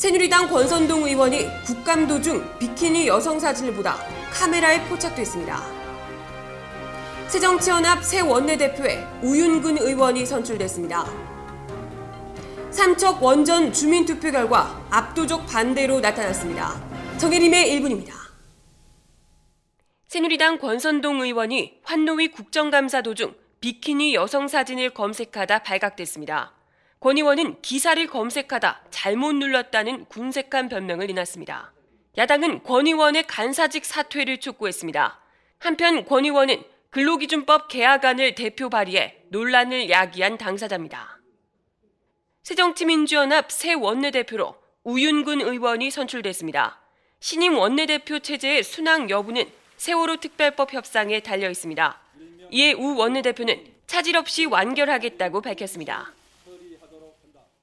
새누리당 권선동 의원이 국감도 중 비키니 여성 사진을 보다 카메라에 포착됐습니다. 새정치연합 새 원내대표에 우윤근 의원이 선출됐습니다. 삼척 원전 주민투표 결과 압도적 반대로 나타났습니다. 정혜림의 1분입니다. 새누리당 권선동 의원이 환노위 국정감사 도중 비키니 여성 사진을 검색하다 발각됐습니다. 권 의원은 기사를 검색하다 잘못 눌렀다는 군색한 변명을 이났습니다. 야당은 권 의원의 간사직 사퇴를 촉구했습니다. 한편 권 의원은 근로기준법 개혁안을 대표 발의해 논란을 야기한 당사자입니다. 새정치민주연합 새 원내대표로 우윤근 의원이 선출됐습니다. 신임 원내대표 체제의 순항 여부는 세월호 특별법 협상에 달려 있습니다. 이에 우 원내대표는 차질 없이 완결하겠다고 밝혔습니다.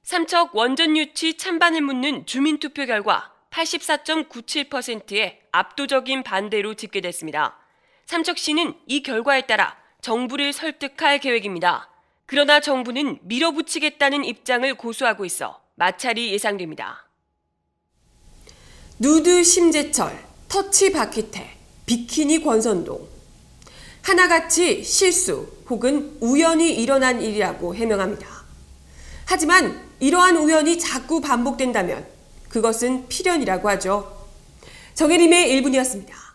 삼척 원전 유치 찬반을 묻는 주민투표 결과 84.97%의 압도적인 반대로 집계됐습니다. 삼척시는 이 결과에 따라 정부를 설득할 계획입니다. 그러나 정부는 밀어붙이겠다는 입장을 고수하고 있어 마찰이 예상됩니다. 누드 심재철, 터치 박희태, 비키니 권선동. 하나같이 실수 혹은 우연히 일어난 일이라고 해명합니다. 하지만 이러한 우연이 자꾸 반복된다면 그것은 필연이라고 하죠. 정혜림의 1분이었습니다.